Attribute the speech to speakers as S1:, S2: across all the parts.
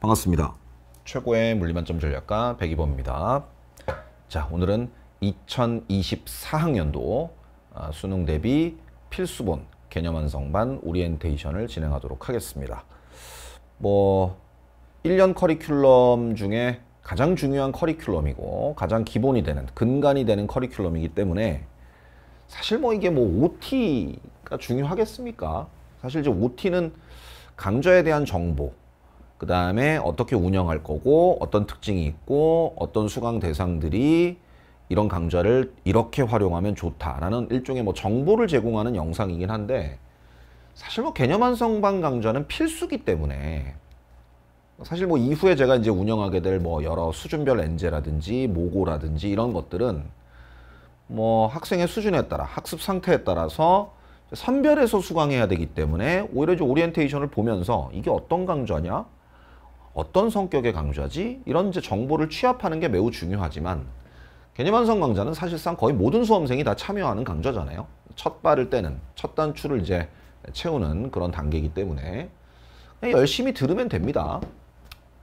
S1: 반갑습니다. 최고의 물리만점 전략가 백이범입니다. 자, 오늘은 2024학년도 아, 수능 대비 필수본 개념 완성반 오리엔테이션을 진행하도록 하겠습니다. 뭐 1년 커리큘럼 중에 가장 중요한 커리큘럼이고 가장 기본이 되는 근간이 되는 커리큘럼이기 때문에 사실 뭐 이게 뭐 OT가 중요하겠습니까? 사실 이제 OT는 강좌에 대한 정보 그 다음에 어떻게 운영할 거고 어떤 특징이 있고 어떤 수강 대상들이 이런 강좌를 이렇게 활용하면 좋다라는 일종의 뭐 정보를 제공하는 영상이긴 한데 사실 뭐 개념 완성반 강좌는 필수기 때문에 사실 뭐 이후에 제가 이제 운영하게 될 뭐 여러 수준별 엔제라든지 모고라든지 이런 것들은 뭐 학생의 수준에 따라 학습 상태에 따라서 선별해서 수강해야 되기 때문에 오히려 이제 오리엔테이션을 보면서 이게 어떤 강좌냐? 어떤 성격의 강좌지? 이런 이제 정보를 취합하는 게 매우 중요하지만 개념 완성 강좌는 사실상 거의 모든 수험생이 다 참여하는 강좌잖아요. 첫 발을 떼는, 첫 단추를 이제 채우는 그런 단계이기 때문에 그냥 열심히 들으면 됩니다.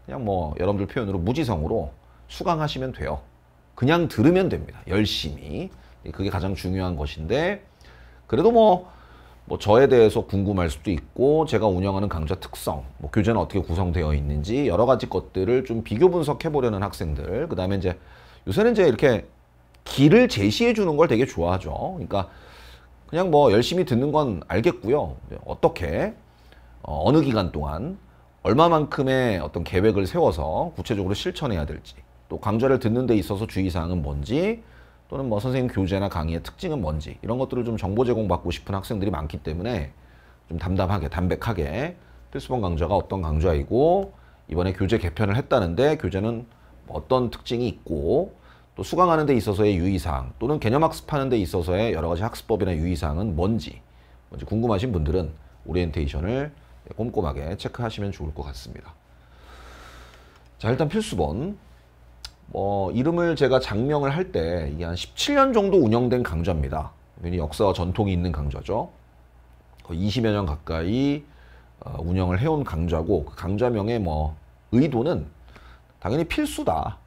S1: 그냥 뭐 여러분들 표현으로 무지성으로 수강하시면 돼요. 그냥 들으면 됩니다. 열심히. 그게 가장 중요한 것인데 그래도 뭐뭐 저에 대해서 궁금할 수도 있고 제가 운영하는 강좌 특성, 뭐 교재는 어떻게 구성되어 있는지 여러 가지 것들을 좀 비교 분석해 보려는 학생들. 그다음에 이제 요새는 이제 이렇게 길을 제시해 주는 걸 되게 좋아하죠. 그러니까 그냥 뭐 열심히 듣는 건 알겠고요. 어떻게 어, 어느 기간 동안 얼마만큼의 어떤 계획을 세워서 구체적으로 실천해야 될지 또 강좌를 듣는 데 있어서 주의사항은 뭔지 또는 뭐 선생님 교재나 강의의 특징은 뭔지 이런 것들을 좀 정보 제공받고 싶은 학생들이 많기 때문에 좀 담담하게 담백하게 필수본 강좌가 어떤 강좌이고 이번에 교재 개편을 했다는데 교재는 뭐 어떤 특징이 있고 또 수강하는 데 있어서의 유의사항 또는 개념학습하는 데 있어서의 여러 가지 학습법이나 유의사항은 뭔지 뭔지 궁금하신 분들은 오리엔테이션을 꼼꼼하게 체크하시면 좋을 것 같습니다. 자 일단 필수본 어, 이름을 제가 작명을할 때 이게 한 17년 정도 운영된 강좌입니다. 역사와 전통이 있는 강좌죠. 거의 20여 년 가까이 어, 운영을 해온 강좌고 그 강좌명의 뭐 의도는 당연히 필수다.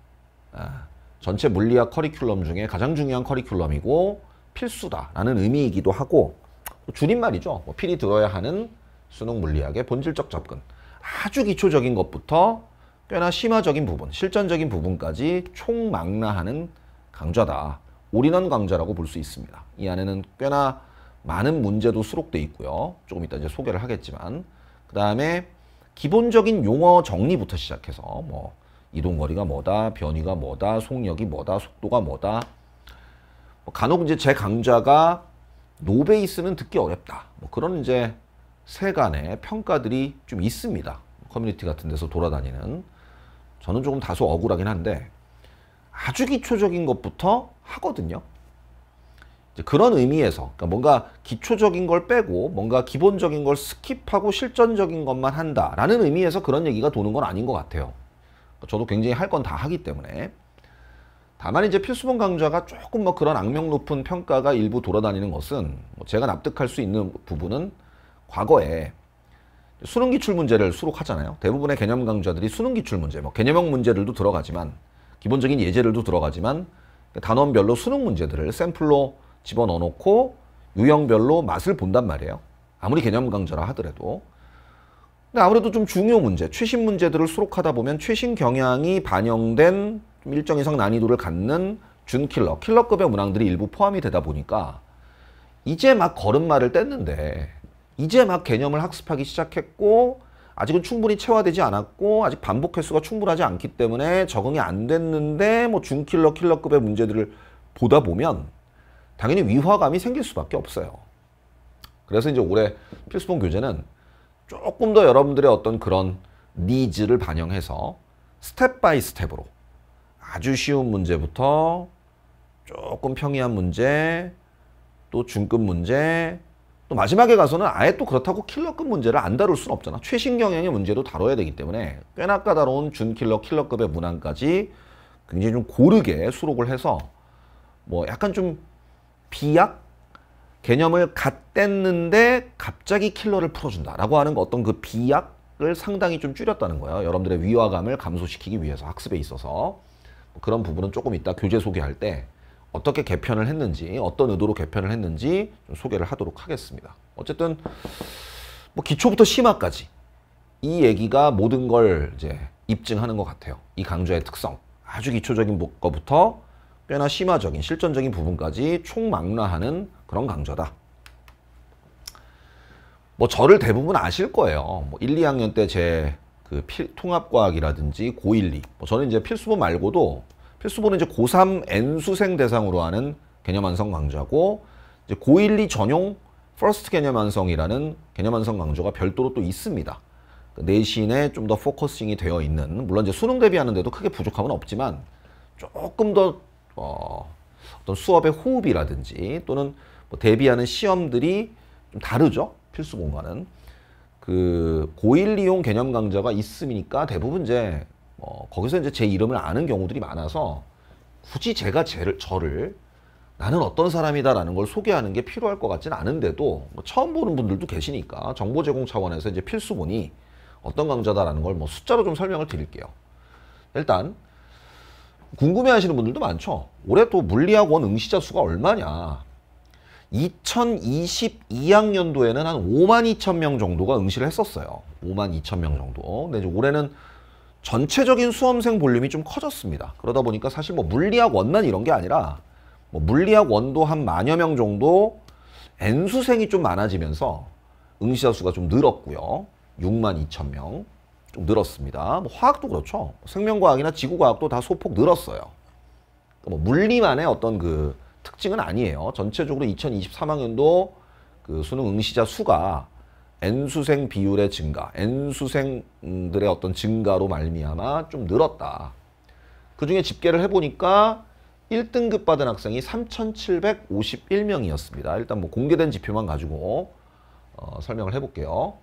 S1: 아, 전체 물리학 커리큘럼 중에 가장 중요한 커리큘럼이고 필수다라는 의미이기도 하고 줄임말이죠. 뭐 필히 들어야 하는 수능 물리학의 본질적 접근. 아주 기초적인 것부터 꽤나 심화적인 부분, 실전적인 부분까지 총망라하는 강좌다. 올인원 강좌라고 볼 수 있습니다. 이 안에는 꽤나 많은 문제도 수록돼 있고요. 조금 이따 이제 소개를 하겠지만 그 다음에 기본적인 용어 정리부터 시작해서 뭐 이동거리가 뭐다, 변이가 뭐다, 속력이 뭐다, 속도가 뭐다 뭐 간혹 이제 제 강좌가 노베이스는 듣기 어렵다 뭐 그런 이제 세간의 평가들이 좀 있습니다. 커뮤니티 같은 데서 돌아다니는 저는 조금 다소 억울하긴 한데 아주 기초적인 것부터 하거든요. 그런 의미에서 그러니까 뭔가 기초적인 걸 빼고 뭔가 기본적인 걸 스킵하고 실전적인 것만 한다라는 의미에서 그런 얘기가 도는 건 아닌 것 같아요. 그러니까 저도 굉장히 할 건 다 하기 때문에 다만 이제 필수본 강좌가 조금 뭐 그런 악명 높은 평가가 일부 돌아다니는 것은 뭐 제가 납득할 수 있는 부분은 과거에 수능 기출 문제를 수록하잖아요. 대부분의 개념 강좌들이 수능 기출 문제, 뭐 개념형 문제들도 들어가지만 기본적인 예제들도 들어가지만 단원별로 수능 문제들을 샘플로 집어넣어 놓고 유형별로 맛을 본단 말이에요. 아무리 개념 강좌라 하더라도. 근데 아무래도 좀 중요 문제, 최신 문제들을 수록하다 보면 최신 경향이 반영된 일정 이상 난이도를 갖는 준킬러, 킬러급의 문항들이 일부 포함이 되다 보니까 이제 막 걸음마를 뗐는데 이제 막 개념을 학습하기 시작했고 아직은 충분히 체화되지 않았고 아직 반복 횟수가 충분하지 않기 때문에 적응이 안 됐는데 뭐 중킬러 킬러급의 문제들을 보다 보면 당연히 위화감이 생길 수밖에 없어요. 그래서 이제 올해 필수본 교재는 조금 더 여러분들의 어떤 그런 니즈를 반영해서 스텝 바이 스텝으로 아주 쉬운 문제부터 조금 평이한 문제 또 중급 문제 또 마지막에 가서는 아예 또 그렇다고 킬러급 문제를 안 다룰 수는 없잖아. 최신 경향의 문제도 다뤄야 되기 때문에 꽤나 까다로운 준킬러, 킬러급의 문항까지 굉장히 좀 고르게 수록을 해서 뭐 약간 좀 비약? 개념을 갓 뗐는데 갑자기 킬러를 풀어준다라고 하는 어떤 그 비약을 상당히 좀 줄였다는 거예요. 여러분들의 위화감을 감소시키기 위해서 학습에 있어서 뭐 그런 부분은 조금 이따 교재 소개할 때 어떻게 개편을 했는지 어떤 의도로 개편을 했는지 소개를 하도록 하겠습니다. 어쨌든 뭐 기초부터 심화까지 이 얘기가 모든 걸 이제 입증하는 것 같아요. 이 강좌의 특성 아주 기초적인 것부터 꽤나 심화적인 실전적인 부분까지 총망라하는 그런 강좌다. 뭐 저를 대부분 아실 거예요. 뭐 1, 2학년 때 제그 통합과학이라든지 고1, 2뭐 저는 이제 필수본 말고도 필수본은 이제 고3 N수생 대상으로 하는 개념 완성 강좌고 이제 고1, 2 전용 퍼스트 개념 완성이라는 개념 완성 강좌가 별도로 또 있습니다. 그 내신에 좀 더 포커싱이 되어 있는 물론 이제 수능 대비하는데도 크게 부족함은 없지만 조금 더 어, 떤 수업의 호흡이라든지 또는 뭐 대비하는 시험들이 좀 다르죠 필수본과는 그 고1 이용 개념 강좌가 있으니까 대부분 이제 어, 거기서 이제 제 이름을 아는 경우들이 많아서 굳이 제가 쟤를, 저를 나는 어떤 사람이다라는 걸 소개하는 게 필요할 것같진 않은데도 뭐 처음 보는 분들도 계시니까 정보 제공 차원에서 이제 필수문이 어떤 강좌다라는 걸 뭐 숫자로 좀 설명을 드릴게요. 일단 궁금해하시는 분들도 많죠. 올해 또 물리학원 응시자 수가 얼마냐. 2022학년도에는 한 5만 2천 명 정도가 응시를 했었어요. 5만 2천 명 정도. 근데 이제 올해는 전체적인 수험생 볼륨이 좀 커졌습니다. 그러다 보니까 사실 뭐 물리학 원만 이런 게 아니라 뭐 물리학 원도 한 만여 명 정도 N수생이 좀 많아지면서 응시자 수가 좀 늘었고요. 6만 2천 명. 좀 늘었습니다. 뭐 화학도 그렇죠. 뭐 생명과학이나 지구과학도 다 소폭 늘었어요. 그러니까 뭐 물리만의 어떤 그 특징은 아니에요. 전체적으로 2023학년도 그 수능 응시자 수가 N수생 비율의 증가, N수생들의 어떤 증가로 말미암아 좀 늘었다. 그 중에 집계를 해보니까 1등급 받은 학생이 3,751명이었습니다. 일단 뭐 공개된 지표만 가지고 어, 설명을 해볼게요.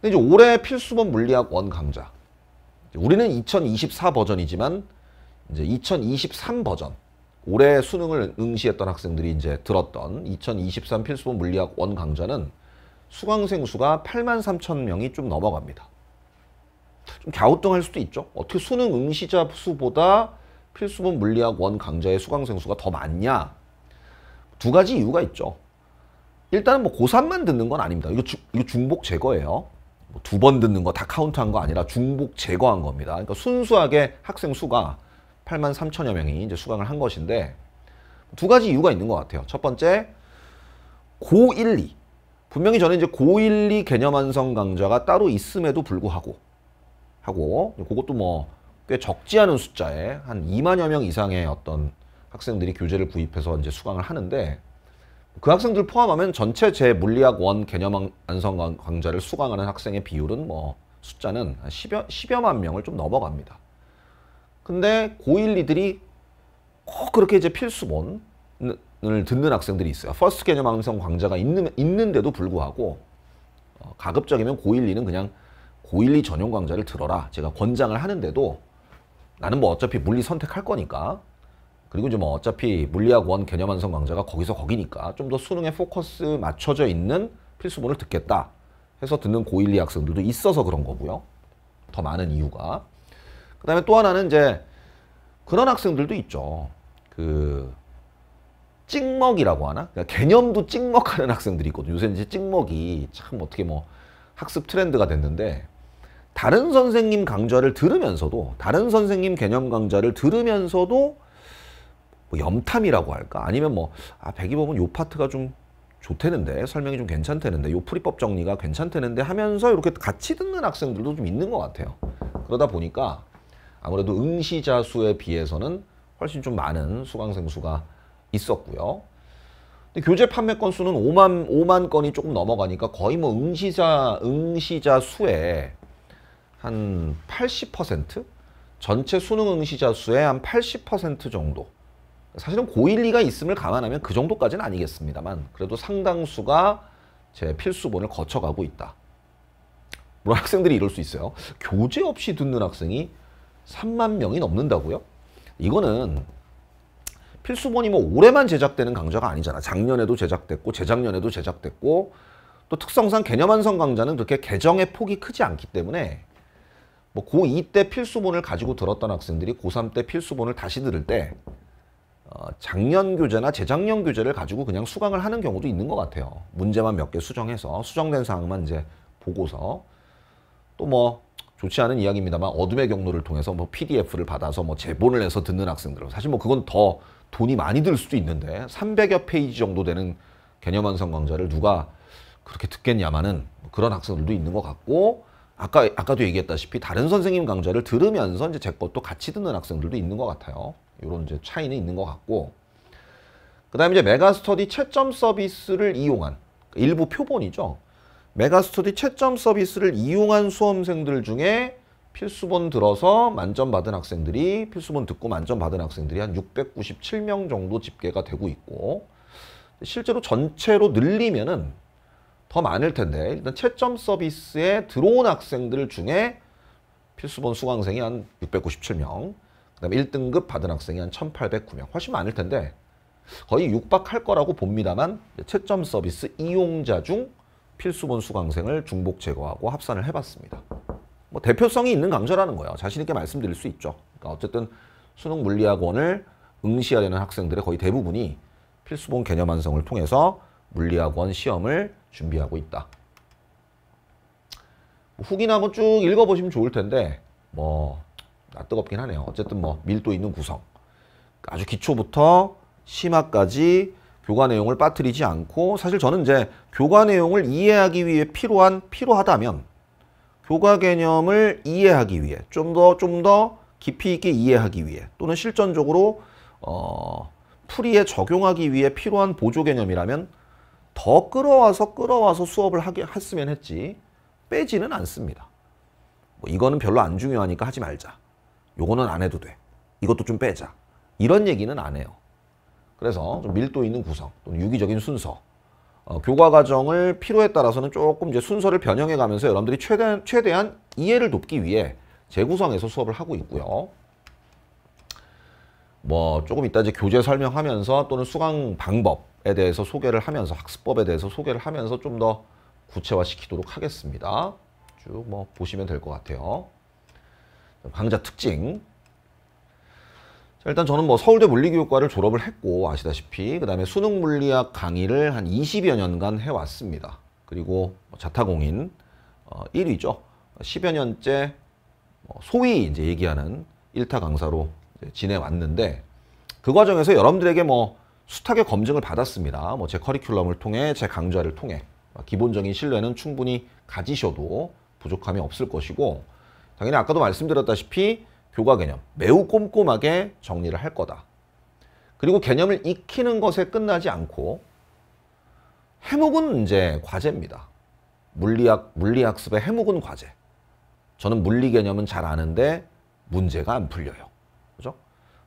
S1: 근데 이제 올해 필수본 물리학 원 강좌. 우리는 2024 버전이지만 이제 2023 버전. 올해 수능을 응시했던 학생들이 이제 들었던 2023 필수본 물리학 원 강좌는 수강생 수가 8만 3천 명이 좀 넘어갑니다. 좀 갸우뚱할 수도 있죠. 어떻게 수능 응시자 수보다 필수본 물리학 원 강좌의 수강생 수가 더 많냐? 두 가지 이유가 있죠. 일단은 뭐 고3만 듣는 건 아닙니다. 이거, 주, 이거 중복 제거예요. 뭐 두번 듣는 거 다 카운트한 거 아니라 중복 제거한 겁니다. 그러니까 순수하게 학생 수가 8만 3천여 명이 이제 수강을 한 것인데 두 가지 이유가 있는 것 같아요. 첫 번째 고1, 2 분명히 저는 이제 고일리 개념 완성 강좌가 따로 있음에도 불구하고 하고 그것도 뭐 꽤 적지 않은 숫자에 한 2만여 명 이상의 어떤 학생들이 교재를 구입해서 이제 수강을 하는데 그 학생들 포함하면 전체 제 물리학 원 개념 완성 강좌를 수강하는 학생의 비율은 뭐 숫자는 한 10여, 10여만 명을 좀 넘어갑니다. 근데 고일리들이 꼭 그렇게 이제 필수본 을 듣는 학생들이 있어요. 퍼스트 개념 암성 강좌가 있는, 있는데도 불구하고 어, 가급적이면 고1, 2는 그냥 고1, 2 전용 강좌를 들어라. 제가 권장을 하는데도 나는 뭐 어차피 물리 선택할 거니까 그리고 이제 뭐 어차피 물리학 원 개념 완성 강좌가 거기서 거기니까 좀 더 수능에 포커스 맞춰져 있는 필수본을 듣겠다 해서 듣는 고1, 2 학생들도 있어서 그런 거고요. 더 많은 이유가. 그 다음에 또 하나는 이제 그런 학생들도 있죠. 그 찍먹이라고 하나? 그러니까 개념도 찍먹하는 학생들이 있거든요. 요새 이제 찍먹이 참 어떻게 뭐 학습 트렌드가 됐는데 다른 선생님 강좌를 들으면서도 다른 선생님 개념 강좌를 들으면서도 뭐 염탐이라고 할까? 아니면 뭐 아, 백이범은 요 파트가 좀 좋대는데 설명이 좀 괜찮대는데 요 풀이법 정리가 괜찮대는데 하면서 이렇게 같이 듣는 학생들도 좀 있는 것 같아요. 그러다 보니까 아무래도 응시자 수에 비해서는 훨씬 좀 많은 수강생 수가 있었고요. 근데 교재 판매 건수는 5만 5만 건이 조금 넘어가니까 거의 뭐 응시자 응시자 수의 한80% 전체 수능 응시자 수의 한 80% 정도. 사실은 고일리가 있음을 감안하면 그 정도까지는 아니겠습니다만 그래도 상당수가 제 필수본을 거쳐가고 있다. 물론 학생들이 이럴 수 있어요. 교재 없이 듣는 학생이 3만 명이 넘는다고요? 이거는 필수본이 뭐 올해만 제작되는 강좌가 아니잖아. 작년에도 제작됐고 재작년에도 제작됐고 또 특성상 개념 완성 강좌는 그렇게 개정의 폭이 크지 않기 때문에 뭐 고2 때 필수본을 가지고 들었던 학생들이 고3 때 필수본을 다시 들을 때 어, 작년 교재나 재작년 교재를 가지고 그냥 수강을 하는 경우도 있는 것 같아요. 문제만 몇 개 수정해서 수정된 사항만 이제 보고서 또 뭐 좋지 않은 이야기입니다만 어둠의 경로를 통해서 뭐 PDF를 받아서 뭐 제본을 해서 듣는 학생들 사실 뭐 그건 더 돈이 많이 들 수도 있는데 300여 페이지 정도 되는 개념 완성 강좌를 누가 그렇게 듣겠냐마는 그런 학생들도 있는 것 같고 아까 아까도 얘기했다시피 다른 선생님 강좌를 들으면서 이제 제 것도 같이 듣는 학생들도 있는 것 같아요. 이런 이제 차이는 있는 것 같고 그다음에 이제 메가스터디 채점 서비스를 이용한 일부 표본이죠. 메가스터디 채점 서비스를 이용한 수험생들 중에 필수본 들어서 만점 받은 학생들이 필수본 듣고 만점 받은 학생들이 한 697명 정도 집계가 되고 있고 실제로 전체로 늘리면은 더 많을 텐데 일단 채점 서비스에 들어온 학생들 중에 필수본 수강생이 한 697명 그다음에 1등급 받은 학생이 한 1809명 훨씬 많을 텐데 거의 육박할 거라고 봅니다만 채점 서비스 이용자 중 필수본 수강생을 중복 제거하고 합산을 해봤습니다. 뭐 대표성이 있는 강좌라는 거예요. 자신 있게 말씀드릴 수 있죠. 그러니까 어쨌든 수능 물리학원을 응시해야 되는 학생들의 거의 대부분이 필수본 개념 완성을 통해서 물리학원 시험을 준비하고 있다. 뭐 후기나 한번 뭐 쭉 읽어보시면 좋을 텐데 뭐 뜨겁긴 하네요. 어쨌든 뭐 밀도 있는 구성 아주 기초부터 심화까지 교과 내용을 빠뜨리지 않고 사실 저는 이제 교과 내용을 이해하기 위해 필요한 필요하다면 교과 개념을 이해하기 위해 좀더 좀더 좀 더 깊이 있게 이해하기 위해 또는 실전적으로 어, 풀이에 적용하기 위해 필요한 보조 개념이라면 더 끌어와서 끌어와서 수업을 하게 했으면 했지 빼지는 않습니다. 뭐 이거는 별로 안 중요하니까 하지 말자. 요거는 안 해도 돼. 이것도 좀 빼자. 이런 얘기는 안 해요. 그래서 좀 밀도 있는 구성 또는 유기적인 순서 어, 교과 과정을 필요에 따라서는 조금 이제 순서를 변형해 가면서 여러분들이 최대한, 최대한 이해를 돕기 위해 재구성해서 수업을 하고 있고요. 뭐 조금 이따 이제 교재 설명하면서 또는 수강 방법에 대해서 소개를 하면서 학습법에 대해서 소개를 하면서 좀 더 구체화시키도록 하겠습니다. 쭉 뭐 보시면 될 것 같아요. 강좌 특징 자, 일단 저는 뭐 서울대 물리교육과를 졸업을 했고 아시다시피 그 다음에 수능 물리학 강의를 한 20여 년간 해왔습니다. 그리고 뭐 자타공인 1위죠. 어, 10여 년째 뭐 소위 이제 얘기하는 1타 강사로 지내왔는데 그 과정에서 여러분들에게 뭐 수탁의 검증을 받았습니다. 뭐 제 커리큘럼을 통해 제 강좌를 통해 기본적인 신뢰는 충분히 가지셔도 부족함이 없을 것이고 당연히 아까도 말씀드렸다시피 교과 개념 매우 꼼꼼하게 정리를 할 거다. 그리고 개념을 익히는 것에 끝나지 않고 해묵은 이제 과제입니다. 물리학, 물리학습의 해묵은 과제. 저는 물리 개념은 잘 아는데 문제가 안 풀려요. 그죠?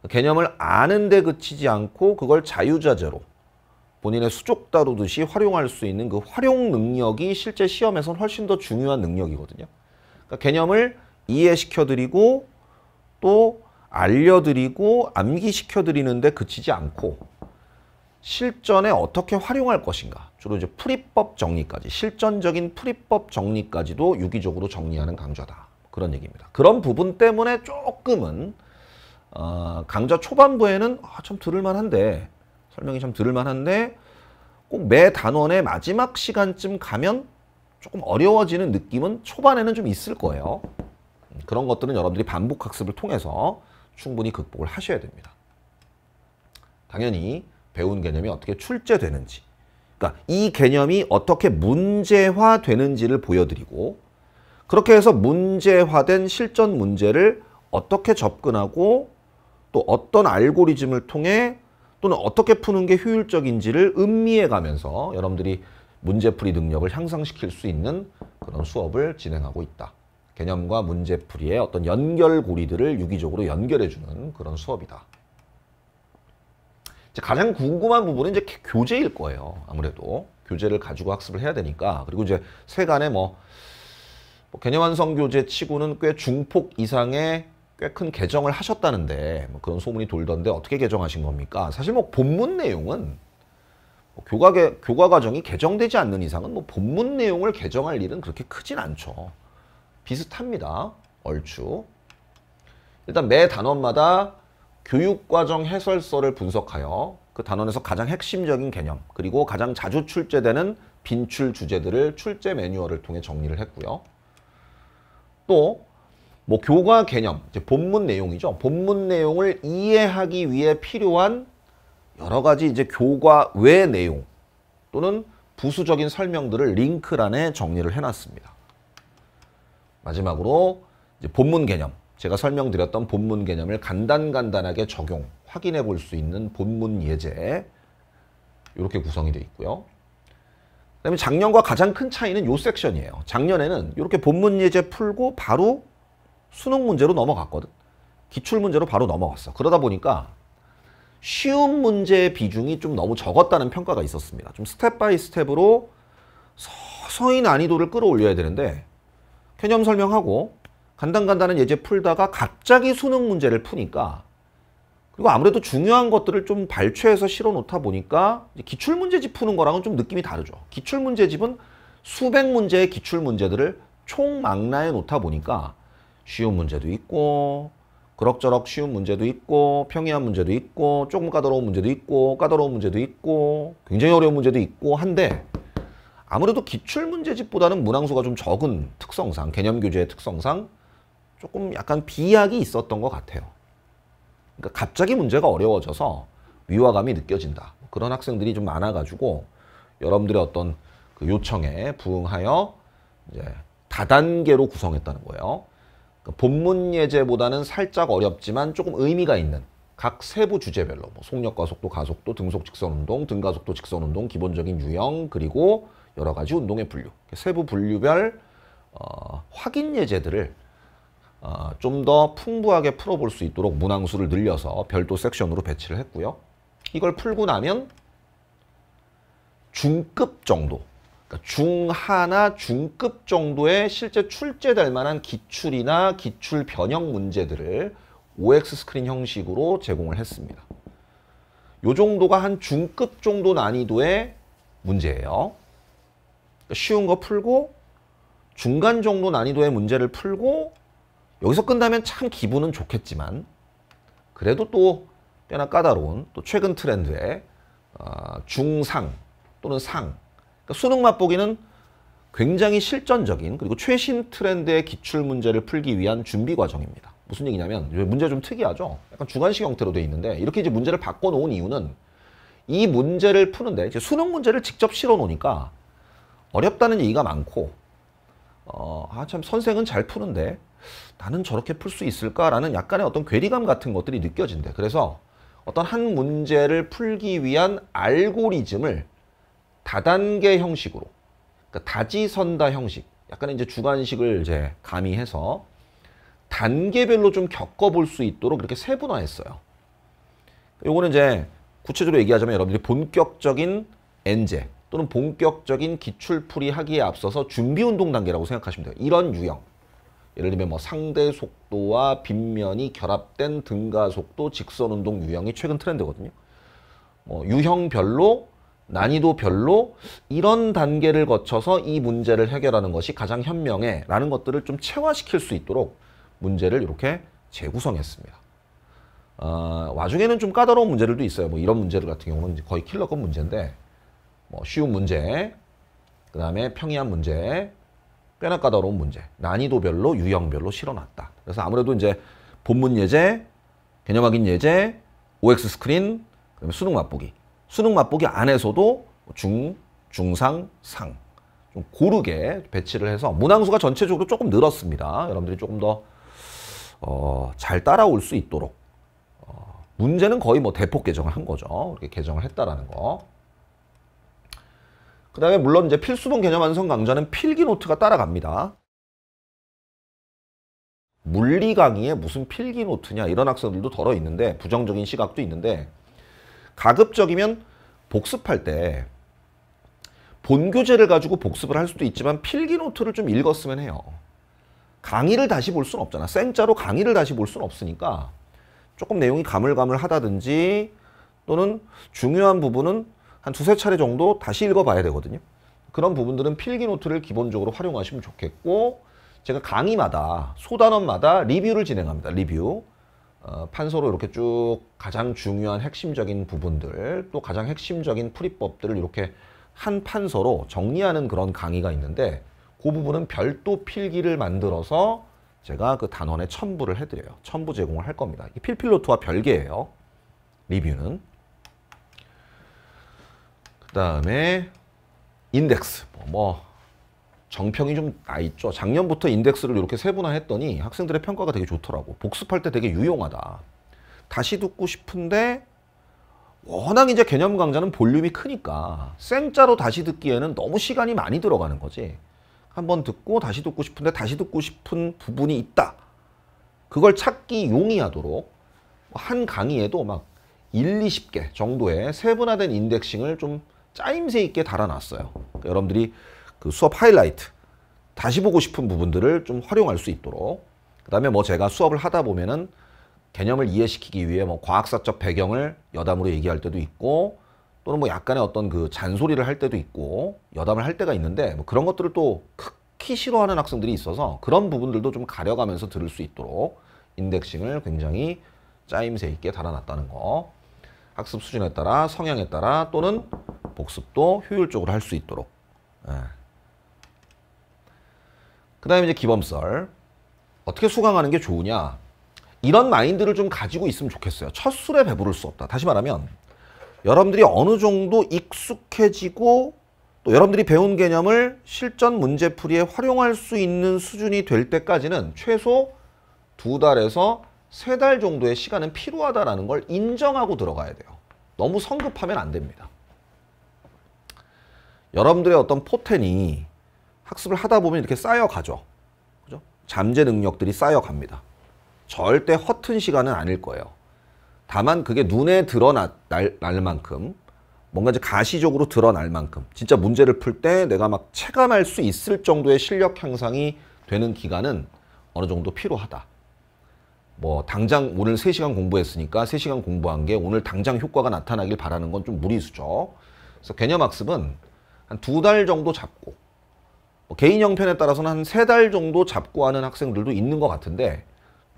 S1: 개념을 아는데 그치지 않고 그걸 자유자재로 본인의 수족 다루듯이 활용할 수 있는 그 활용 능력이 실제 시험에선 훨씬 더 중요한 능력이거든요. 그러니까 개념을 이해시켜드리고 또 알려드리고 암기시켜드리는데 그치지 않고 실전에 어떻게 활용할 것인가 주로 이제 풀이법 정리까지 실전적인 풀이법 정리까지도 유기적으로 정리하는 강좌다 그런 얘기입니다 그런 부분 때문에 조금은 어, 강좌 초반부에는 아, 참 들을만한데 설명이 참 들을만한데 꼭 매 단원의 마지막 시간쯤 가면 조금 어려워지는 느낌은 초반에는 좀 있을 거예요 그런 것들은 여러분들이 반복학습을 통해서 충분히 극복을 하셔야 됩니다. 당연히 배운 개념이 어떻게 출제되는지 그러니까 이 개념이 어떻게 문제화되는지를 보여드리고 그렇게 해서 문제화된 실전 문제를 어떻게 접근하고 또 어떤 알고리즘을 통해 또는 어떻게 푸는 게 효율적인지를 음미해 가면서 여러분들이 문제풀이 능력을 향상시킬 수 있는 그런 수업을 진행하고 있다. 개념과 문제풀이의 어떤 연결고리들을 유기적으로 연결해주는 그런 수업이다. 가장 궁금한 부분은 이제 교재일 거예요. 아무래도 교재를 가지고 학습을 해야 되니까 그리고 이제 세간에 뭐, 뭐 개념 완성 교재 치고는 꽤 중폭 이상의 꽤 큰 개정을 하셨다는데 뭐 그런 소문이 돌던데 어떻게 개정하신 겁니까? 사실 뭐 본문 내용은 뭐 교과 교과 과정이 개정되지 않는 이상은 뭐 본문 내용을 개정할 일은 그렇게 크진 않죠. 비슷합니다. 얼추. 일단 매 단원마다 교육과정 해설서를 분석하여 그 단원에서 가장 핵심적인 개념 그리고 가장 자주 출제되는 빈출 주제들을 출제 매뉴얼을 통해 정리를 했고요. 또 뭐 교과 개념, 본문 내용이죠. 본문 내용을 이해하기 위해 필요한 여러 가지 이제 교과 외 내용 또는 부수적인 설명들을 링크란에 정리를 해놨습니다. 마지막으로 본문 개념. 제가 설명드렸던 본문 개념을 간단간단하게 적용, 확인해 볼 수 있는 본문 예제. 이렇게 구성이 되어 있고요. 그 다음에 작년과 가장 큰 차이는 요 섹션이에요. 작년에는 이렇게 본문 예제 풀고 바로 수능 문제로 넘어갔거든. 기출 문제로 바로 넘어갔어. 그러다 보니까 쉬운 문제의 비중이 좀 너무 적었다는 평가가 있었습니다. 좀 스텝 바이 스텝으로 서서히 난이도를 끌어올려야 되는데 개념 설명하고 간단간단한 예제 풀다가 갑자기 수능 문제를 푸니까 그리고 아무래도 중요한 것들을 좀 발췌해서 실어 놓다 보니까 기출문제집 푸는 거랑은 좀 느낌이 다르죠. 기출문제집은 수백 문제의 기출문제들을 총망라해 놓다 보니까 쉬운 문제도 있고 그럭저럭 쉬운 문제도 있고 평이한 문제도 있고 조금 까다로운 문제도 있고 까다로운 문제도 있고 굉장히 어려운 문제도 있고 한데 아무래도 기출문제집보다는 문항수가 좀 적은 특성상 개념교재의 특성상 조금 약간 비약이 있었던 것 같아요. 그러니까 갑자기 문제가 어려워져서 위화감이 느껴진다. 그런 학생들이 좀 많아가지고 여러분들의 어떤 그 요청에 부응하여 이제 다단계로 구성했다는 거예요. 그러니까 본문 예제보다는 살짝 어렵지만 조금 의미가 있는 각 세부 주제별로 뭐 속력과 속도, 가속도, 등속 직선 운동, 등가속도 직선 운동, 기본적인 유형 그리고 여러 가지 운동의 분류, 세부 분류별 어, 확인 예제들을 어, 좀 더 풍부하게 풀어볼 수 있도록 문항수를 늘려서 별도 섹션으로 배치를 했고요. 이걸 풀고 나면 중급 정도, 그러니까 중하나 중급 정도의 실제 출제될 만한 기출이나 기출 변형 문제들을 OX 스크린 형식으로 제공을 했습니다. 요 정도가 한 중급 정도 난이도의 문제예요. 그러니까 쉬운 거 풀고 중간 정도 난이도의 문제를 풀고 여기서 끝나면 참 기분은 좋겠지만 그래도 또 꽤나 까다로운 또 최근 트렌드의 어, 중상 또는 상 그러니까 수능 맛보기는 굉장히 실전적인 그리고 최신 트렌드의 기출 문제를 풀기 위한 준비 과정입니다. 무슨 얘기냐면 문제 좀 특이하죠. 약간 주관식 형태로 돼 있는데 이렇게 이제 문제를 바꿔 놓은 이유는 이 문제를 푸는데 이제 수능 문제를 직접 실어 놓으니까 어렵다는 얘기가 많고 어, 아참 선생은 잘 푸는데 나는 저렇게 풀 수 있을까라는 약간의 어떤 괴리감 같은 것들이 느껴진대. 그래서 어떤 한 문제를 풀기 위한 알고리즘을 다단계 형식으로 그러니까 다지선다 형식 약간 이제 주관식을 이제 가미해서 단계별로 좀 겪어볼 수 있도록 이렇게 세분화했어요. 요거는 이제 구체적으로 얘기하자면 여러분들이 본격적인 엔제 또는 본격적인 기출풀이 하기에 앞서서 준비운동 단계라고 생각하시면 돼요. 이런 유형. 예를 들면 뭐 상대 속도와 빗면이 결합된 등가 속도 직선 운동 유형이 최근 트렌드거든요. 뭐 유형별로 난이도별로 이런 단계를 거쳐서 이 문제를 해결하는 것이 가장 현명해 라는 것들을 좀 체화시킬 수 있도록 문제를 이렇게 재구성했습니다. 어, 와중에는 좀 까다로운 문제들도 있어요. 뭐 이런 문제들 같은 경우는 거의 킬러급 문제인데 뭐 쉬운 문제, 그 다음에 평이한 문제, 꽤나 까다로운 문제, 난이도별로 유형별로 실어놨다. 그래서 아무래도 이제 본문 예제, 개념 확인 예제, OX 스크린, 그다음에 수능 맛보기. 수능 맛보기 안에서도 중, 중상, 상. 좀 고르게 배치를 해서 문항수가 전체적으로 조금 늘었습니다. 여러분들이 조금 더, 어, 잘 따라올 수 있도록. 어, 문제는 거의 뭐 대폭 개정을 한 거죠. 이렇게 개정을 했다라는 거. 그 다음에 물론 이제 필수본 개념 완성 강좌는 필기 노트가 따라갑니다. 물리 강의에 무슨 필기 노트냐 이런 학생들도 덜어 있는데 부정적인 시각도 있는데 가급적이면 복습할 때 본교재를 가지고 복습을 할 수도 있지만 필기 노트를 좀 읽었으면 해요. 강의를 다시 볼 수는 없잖아. 생자로 강의를 다시 볼 수는 없으니까 조금 내용이 가물가물하다든지 또는 중요한 부분은 한 두세 차례 정도 다시 읽어봐야 되거든요. 그런 부분들은 필기노트를 기본적으로 활용하시면 좋겠고 제가 강의마다 소단원마다 리뷰를 진행합니다. 리뷰. 어, 판서로 이렇게 쭉 가장 중요한 핵심적인 부분들 또 가장 핵심적인 풀이법들을 이렇게 한 판서로 정리하는 그런 강의가 있는데 그 부분은 별도 필기를 만들어서 제가 그 단원에 첨부를 해드려요. 첨부 제공을 할 겁니다. 필필노트와 별개예요. 리뷰는. 그 다음에 인덱스 뭐, 뭐 정평이 좀 나 있죠. 작년부터 인덱스를 이렇게 세분화했더니 학생들의 평가가 되게 좋더라고. 복습할 때 되게 유용하다. 다시 듣고 싶은데 워낙 이제 개념 강좌는 볼륨이 크니까 생자로 다시 듣기에는 너무 시간이 많이 들어가는 거지. 한번 듣고 다시 듣고 싶은데 다시 듣고 싶은 부분이 있다. 그걸 찾기 용이하도록 한 강의에도 막 1, 20개 정도의 세분화된 인덱싱을 좀 짜임새 있게 달아놨어요. 그러니까 여러분들이 그 수업 하이라이트 다시 보고 싶은 부분들을 좀 활용할 수 있도록 그 다음에 뭐 제가 수업을 하다 보면은 개념을 이해시키기 위해 뭐 과학사적 배경을 여담으로 얘기할 때도 있고 또는 뭐 약간의 어떤 그 잔소리를 할 때도 있고 여담을 할 때가 있는데 뭐 그런 것들을 또 극히 싫어하는 학생들이 있어서 그런 부분들도 좀 가려가면서 들을 수 있도록 인덱싱을 굉장히 짜임새 있게 달아놨다는 거 학습 수준에 따라 성향에 따라 또는 복습도 효율적으로 할 수 있도록. 예. 그 다음에 이제 기범설. 어떻게 수강하는 게 좋으냐. 이런 마인드를 좀 가지고 있으면 좋겠어요. 첫 술에 배부를 수 없다. 다시 말하면 여러분들이 어느 정도 익숙해지고 또 여러분들이 배운 개념을 실전 문제풀이에 활용할 수 있는 수준이 될 때까지는 최소 두 달에서 세 달 정도의 시간은 필요하다라는 걸 인정하고 들어가야 돼요. 너무 성급하면 안 됩니다. 여러분들의 어떤 포텐이 학습을 하다 보면 이렇게 쌓여가죠. 그죠? 잠재 능력들이 쌓여갑니다. 절대 허튼 시간은 아닐 거예요. 다만 그게 눈에 드러날 만큼 뭔가 이제 가시적으로 드러날 만큼 진짜 문제를 풀 때 내가 막 체감할 수 있을 정도의 실력 향상이 되는 기간은 어느 정도 필요하다. 뭐 당장 오늘 3시간 공부했으니까 3시간 공부한 게 오늘 당장 효과가 나타나길 바라는 건 좀 무리수죠. 그래서 개념 학습은 한두달 정도 잡고 뭐 개인 형편에 따라서는 한 세 달 정도 잡고 하는 학생들도 있는 것 같은데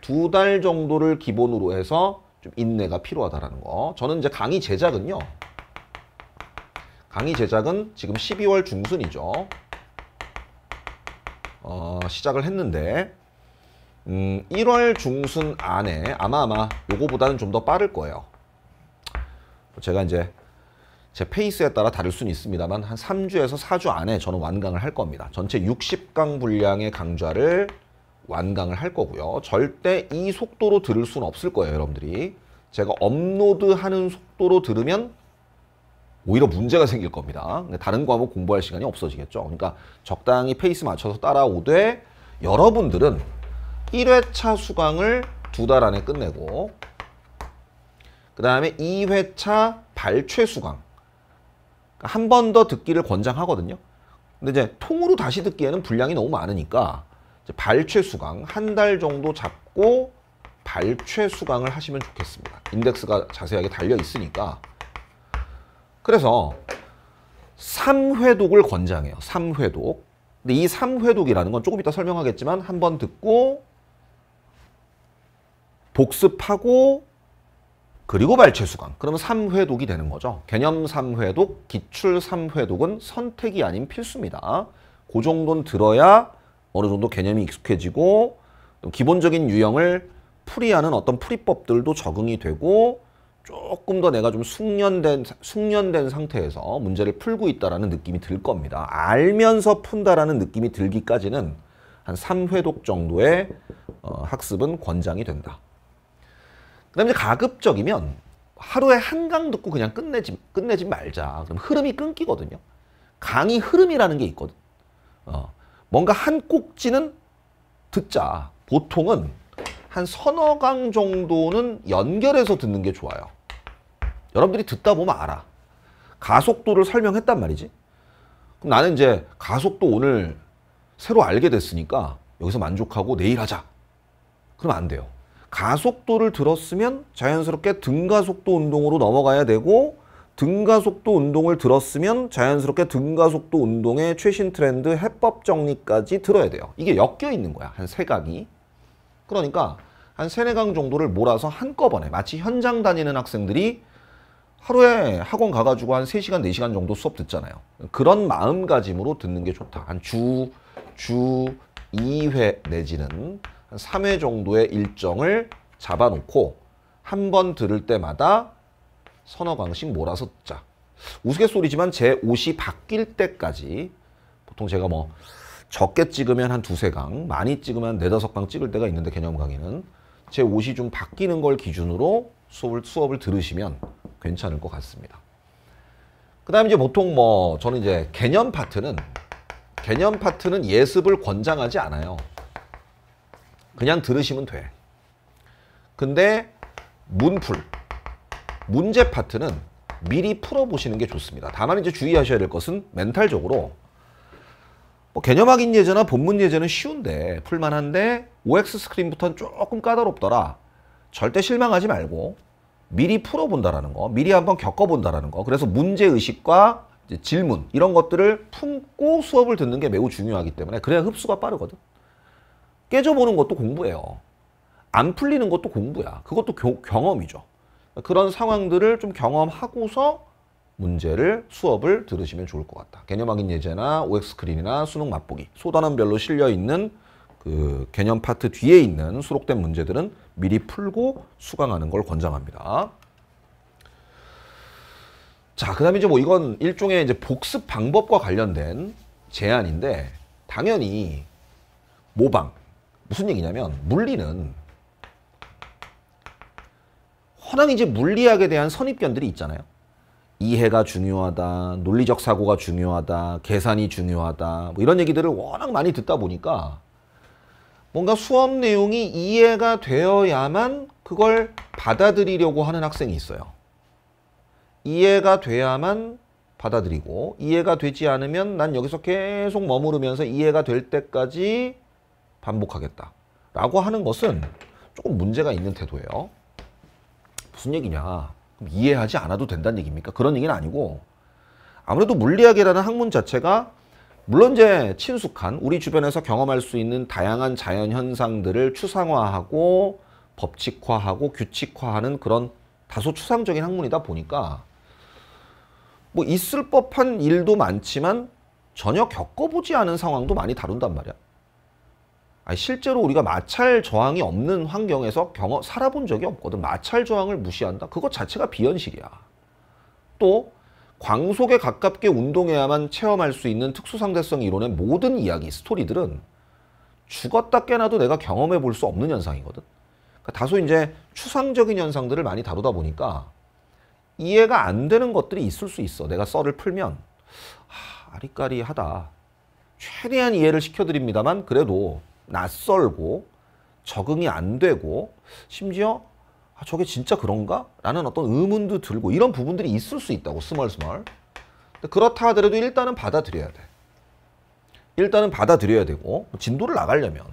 S1: 두 달 정도를 기본으로 해서 좀 인내가 필요하다라는 거. 저는 이제 강의 제작은요. 강의 제작은 지금 12월 중순이죠. 어, 시작을 했는데 음, 1월 중순 안에 아마 아마 요거보다는 좀 더 빠를 거예요. 제가 이제 제 페이스에 따라 다를 수는 있습니다만 한 3주에서 4주 안에 저는 완강을 할 겁니다. 전체 60강 분량의 강좌를 완강을 할 거고요. 절대 이 속도로 들을 수는 없을 거예요, 여러분들이. 제가 업로드하는 속도로 들으면 오히려 문제가 생길 겁니다. 다른 과목 공부할 시간이 없어지겠죠. 그러니까 적당히 페이스 맞춰서 따라오되 여러분들은 1회차 수강을 두 달 안에 끝내고 그 다음에 2회차 발췌 수강 그러니까 한번 더 듣기를 권장하거든요. 근데 이제 통으로 다시 듣기에는 분량이 너무 많으니까 발췌 수강 한 달 정도 잡고 발췌 수강을 하시면 좋겠습니다. 인덱스가 자세하게 달려 있으니까. 그래서 3회독을 권장해요. 3회독. 근데 이 3회독이라는 건 조금 이따 설명하겠지만 한 번 듣고 복습하고 그리고 발췌수강. 그러면 3회독이 되는 거죠. 개념 3회독, 기출 3회독은 선택이 아닌 필수입니다. 그 정도는 들어야 어느 정도 개념이 익숙해지고 기본적인 유형을 풀이하는 어떤 풀이법들도 적응이 되고 조금 더 내가 좀 숙련된 숙련된 상태에서 문제를 풀고 있다는 느낌이 들 겁니다. 알면서 푼다라는 느낌이 들기까지는 한 3회독 정도의 어, 학습은 권장이 된다. 그다음 에 가급적이면 하루에 한 강 듣고 그냥 끝내지 끝내지 말자. 그럼 흐름이 끊기거든요. 강의 흐름이라는 게 있거든. 어. 뭔가 한 꼭지는 듣자. 보통은 한 서너 강 정도는 연결해서 듣는 게 좋아요. 여러분들이 듣다 보면 알아. 가속도를 설명했단 말이지. 그럼 나는 이제 가속도 오늘 새로 알게 됐으니까 여기서 만족하고 내일 하자. 그럼안 돼요. 가속도를 들었으면 자연스럽게 등가속도 운동으로 넘어가야 되고 등가속도 운동을 들었으면 자연스럽게 등가속도 운동의 최신 트렌드 해법 정리까지 들어야 돼요. 이게 엮여 있는 거야. 한 세 강이. 그러니까 한 세네 강 정도를 몰아서 한꺼번에 마치 현장 다니는 학생들이 하루에 학원 가가지고 한 세시간네시간 네 정도 수업 듣잖아요. 그런 마음가짐으로 듣는 게 좋다. 한 주, 주 2회 내지는 한 3회 정도의 일정을 잡아놓고 한 번 들을 때마다 선어광식 몰아서 듣자. 우스갯소리지만 제 옷이 바뀔 때까지 보통 제가 뭐 적게 찍으면 한 두세 강, 많이 찍으면 네다섯 강 찍을 때가 있는데 개념 강의는 제 옷이 좀 바뀌는 걸 기준으로 수업을, 수업을 들으시면 괜찮을 것 같습니다. 그 다음에 이제 보통 뭐 저는 이제 개념 파트는 개념 파트는 예습을 권장하지 않아요. 그냥 들으시면 돼. 근데 문풀, 문제 파트는 미리 풀어보시는 게 좋습니다. 다만 이제 주의하셔야 될 것은 멘탈적으로 뭐 개념 확인 예제나 본문 예제는 쉬운데 풀만한데 OX 스크린부터는 조금 까다롭더라. 절대 실망하지 말고 미리 풀어본다라는 거, 미리 한번 겪어본다라는 거. 그래서 문제의식과 질문 이런 것들을 품고 수업을 듣는 게 매우 중요하기 때문에 그래야 흡수가 빠르거든. 깨져보는 것도 공부예요. 안 풀리는 것도 공부야. 그것도 교, 경험이죠. 그런 상황들을 좀 경험하고서 문제를 수업을 들으시면 좋을 것 같다. 개념 확인 예제나 OX 스크린이나 수능 맛보기 소단원별로 실려 있는 그 개념 파트 뒤에 있는 수록된 문제들은 미리 풀고 수강하는 걸 권장합니다. 자, 그다음에 이제 뭐 이건 일종의 이제 복습 방법과 관련된 제안인데 당연히 모방 무슨 얘기냐면 물리는 허당 이제 물리학에 대한 선입견들이 있잖아요. 이해가 중요하다, 논리적 사고가 중요하다, 계산이 중요하다 뭐 이런 얘기들을 워낙 많이 듣다 보니까 뭔가 수업 내용이 이해가 되어야만 그걸 받아들이려고 하는 학생이 있어요. 이해가 돼야만 받아들이고 이해가 되지 않으면 난 여기서 계속 머무르면서 이해가 될 때까지 반복하겠다라고 하는 것은 조금 문제가 있는 태도예요. 무슨 얘기냐? 이해하지 않아도 된다는 얘기입니까? 그런 얘기는 아니고 아무래도 물리학이라는 학문 자체가 물론 이제 친숙한 우리 주변에서 경험할 수 있는 다양한 자연 현상들을 추상화하고 법칙화하고 규칙화하는 그런 다소 추상적인 학문이다 보니까 뭐 있을 법한 일도 많지만 전혀 겪어보지 않은 상황도 많이 다룬단 말이야. 실제로 우리가 마찰 저항이 없는 환경에서 경험 살아본 적이 없거든. 마찰 저항을 무시한다. 그것 자체가 비현실이야. 또 광속에 가깝게 운동해야만 체험할 수 있는 특수상대성 이론의 모든 이야기, 스토리들은 죽었다 깨나도 내가 경험해 볼 수 없는 현상이거든. 그러니까 다소 이제 추상적인 현상들을 많이 다루다 보니까 이해가 안 되는 것들이 있을 수 있어. 내가 썰을 풀면 하, 아리까리하다. 최대한 이해를 시켜드립니다만 그래도 낯설고 적응이 안 되고 심지어 아, 저게 진짜 그런가? 라는 어떤 의문도 들고 이런 부분들이 있을 수 있다고 스멀스멀 그렇다 하더라도 일단은 받아들여야 돼 일단은 받아들여야 되고 진도를 나가려면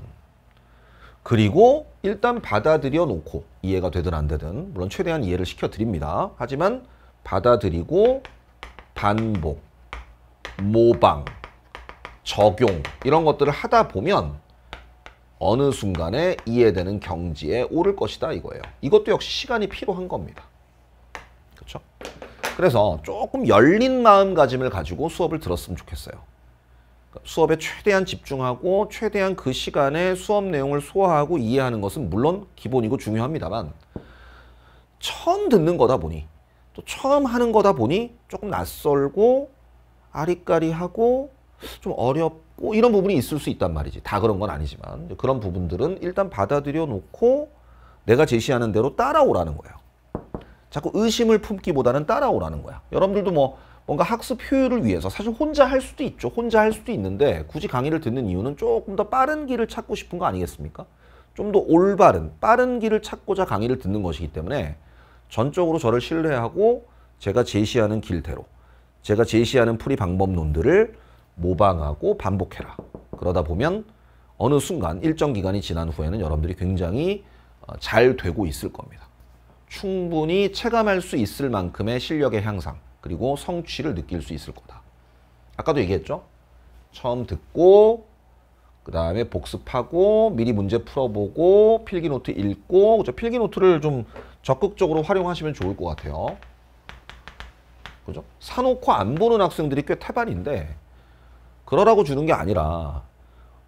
S1: 그리고 일단 받아들여 놓고 이해가 되든 안 되든 물론 최대한 이해를 시켜 드립니다 하지만 받아들이고 반복 모방 적용 이런 것들을 하다 보면 어느 순간에 이해되는 경지에 오를 것이다 이거예요. 이것도 역시 시간이 필요한 겁니다. 그렇죠? 그래서 조금 열린 마음가짐을 가지고 수업을 들었으면 좋겠어요. 그러니까 수업에 최대한 집중하고 최대한 그 시간에 수업 내용을 소화하고 이해하는 것은 물론 기본이고 중요합니다만 처음 듣는 거다 보니 또 처음 하는 거다 보니 조금 낯설고 아리까리하고 좀 어렵고 이런 부분이 있을 수 있단 말이지. 다 그런 건 아니지만 그런 부분들은 일단 받아들여 놓고 내가 제시하는 대로 따라오라는 거예요. 자꾸 의심을 품기보다는 따라오라는 거야. 여러분들도 뭐 뭔가 학습 효율을 위해서 사실 혼자 할 수도 있죠. 혼자 할 수도 있는데 굳이 강의를 듣는 이유는 조금 더 빠른 길을 찾고 싶은 거 아니겠습니까? 좀 더 올바른 빠른 길을 찾고자 강의를 듣는 것이기 때문에 전적으로 저를 신뢰하고 제가 제시하는 길대로 제가 제시하는 풀이 방법론들을 모방하고 반복해라. 그러다 보면 어느 순간 일정 기간이 지난 후에는 여러분들이 굉장히 어, 잘 되고 있을 겁니다. 충분히 체감할 수 있을 만큼의 실력의 향상 그리고 성취를 느낄 수 있을 거다. 아까도 얘기했죠? 처음 듣고 그 다음에 복습하고 미리 문제 풀어보고 필기노트 읽고 그죠? 필기노트를 좀 적극적으로 활용하시면 좋을 것 같아요. 그죠? 사놓고 안 보는 학생들이 꽤 태반인데 그러라고 주는 게 아니라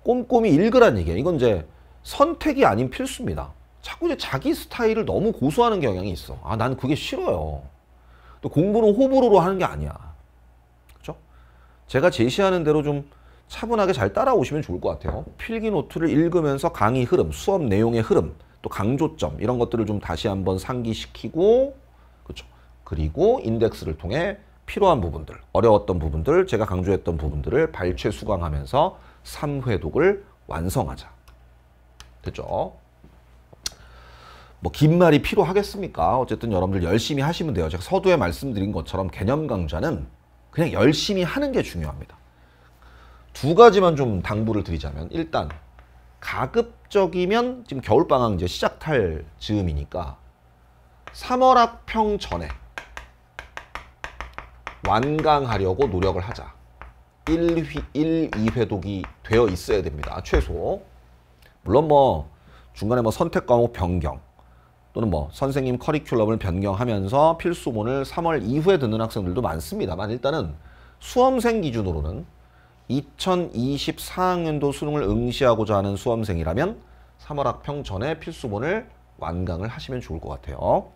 S1: 꼼꼼히 읽으란 얘기야. 이건 이제 선택이 아닌 필수입니다. 자꾸 이제 자기 스타일을 너무 고수하는 경향이 있어. 아, 난 그게 싫어요. 또 공부는 호불호로 하는 게 아니야. 그죠? 제가 제시하는 대로 좀 차분하게 잘 따라오시면 좋을 것 같아요. 필기 노트를 읽으면서 강의 흐름, 수업 내용의 흐름, 또 강조점 이런 것들을 좀 다시 한번 상기시키고 그렇죠. 그리고 인덱스를 통해 필요한 부분들, 어려웠던 부분들, 제가 강조했던 부분들을 발췌 수강하면서 3회독을 완성하자. 됐죠? 뭐 긴 말이 필요하겠습니까? 어쨌든 여러분들 열심히 하시면 돼요. 제가 서두에 말씀드린 것처럼 개념 강좌는 그냥 열심히 하는 게 중요합니다. 두 가지만 좀 당부를 드리자면 일단 가급적이면 지금 겨울방학 이제 시작할 즈음이니까 3월 학평 전에 완강하려고 노력을 하자. 1, 1 2회독이 되어 있어야 됩니다. 최소. 물론 뭐 중간에 뭐 선택 과목 변경 또는 뭐 선생님 커리큘럼을 변경하면서 필수본을 3월 이후에 듣는 학생들도 많습니다만 일단은 수험생 기준으로는 2024학년도 수능을 응시하고자 하는 수험생이라면 3월 학평 전에 필수본을 완강을 하시면 좋을 것 같아요.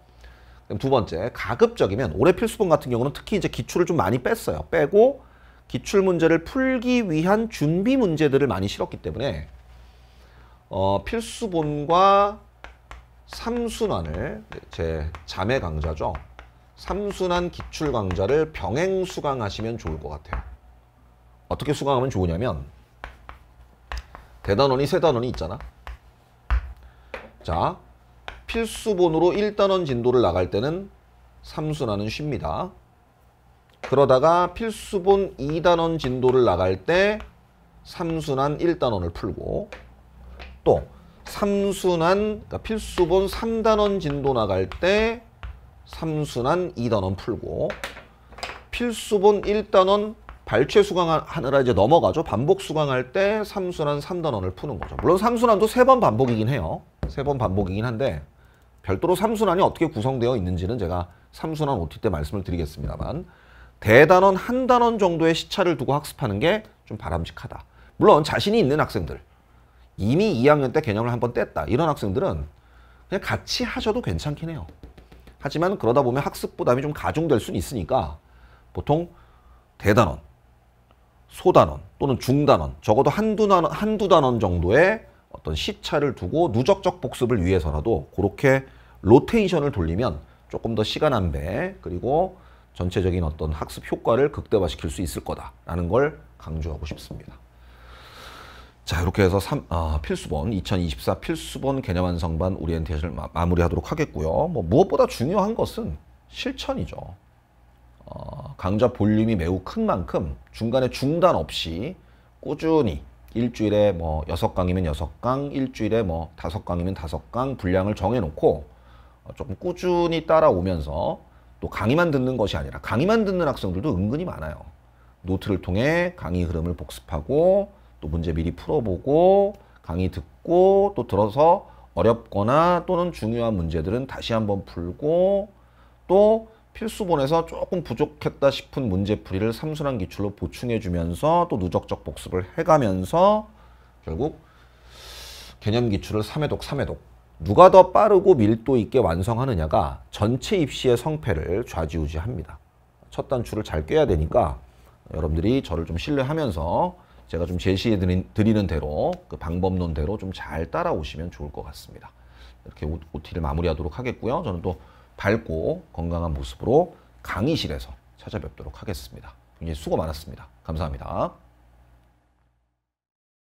S1: 두 번째, 가급적이면 올해 필수본 같은 경우는 특히 이제 기출을 좀 많이 뺐어요. 빼고 기출 문제를 풀기 위한 준비 문제들을 많이 실었기 때문에 어, 필수본과 삼순환을제 네, 자매 강좌죠. 삼순환 기출 강좌를 병행 수강하시면 좋을 것 같아요. 어떻게 수강하면 좋으냐면 대단원이 세단원이 있잖아. 자, 필수본으로 1단원 진도를 나갈 때는 삼순환은 쉽니다. 그러다가 필수본 2단원 진도를 나갈 때 삼순환 1단원을 풀고 또 삼순환 그러니까 필수본 3단원 진도 나갈 때 삼순환 2단원 풀고 필수본 1단원 발췌 수강하느라 이제 넘어가죠. 반복 수강할 때 삼순환 3단원을 푸는 거죠. 물론 삼순환도 세 번 반복이긴 해요. 세 번 반복이긴 한데 별도로 삼순환이 어떻게 구성되어 있는지는 제가 삼순환 OT 때 말씀을 드리겠습니다만 대단원 한 단원 정도의 시차를 두고 학습하는 게 좀 바람직하다. 물론 자신이 있는 학생들 이미 2학년 때 개념을 한번 뗐다 이런 학생들은 그냥 같이 하셔도 괜찮긴 해요. 하지만 그러다 보면 학습 부담이 좀 가중될 수는 있으니까 보통 대단원, 소단원 또는 중단원 적어도 한두 단원, 한두 단원 정도의 어떤 시차를 두고 누적적 복습을 위해서라도 그렇게 로테이션을 돌리면 조금 더 시간 안배 그리고 전체적인 어떤 학습 효과를 극대화시킬 수 있을 거다라는 걸 강조하고 싶습니다. 자 이렇게 해서 3, 아, 필수본 2024 필수본 개념 완성반 오리엔테이션을 마, 무리하도록 하겠고요. 뭐 무엇보다 중요한 것은 실천이죠. 어, 강좌 볼륨이 매우 큰 만큼 중간에 중단 없이 꾸준히 일주일에 뭐 여섯 강이면 여섯 강, 일주일에 뭐 다섯 강이면 다섯 강 분량을 정해놓고 어, 조금 꾸준히 따라오면서 또 강의만 듣는 것이 아니라 강의만 듣는 학생들도 은근히 많아요. 노트를 통해 강의 흐름을 복습하고 또 문제 미리 풀어보고 강의 듣고 또 들어서 어렵거나 또는 중요한 문제들은 다시 한번 풀고 또 필수본에서 조금 부족했다 싶은 문제풀이를 삼순환 기출로 보충해주면서 또 누적적 복습을 해가면서 결국 개념 기출을 3회독 3회독 누가 더 빠르고 밀도 있게 완성하느냐가 전체 입시의 성패를 좌지우지합니다. 첫 단추를 잘 꿰야 되니까 여러분들이 저를 좀 신뢰하면서 제가 좀 제시해 드리는 대로 그 방법론대로 좀 잘 따라오시면 좋을 것 같습니다. 이렇게 OT를 마무리하도록 하겠고요. 저는 또 밝고 건강한 모습으로 강의실에서 찾아뵙도록 하겠습니다. 굉장히 수고 많았습니다. 감사합니다.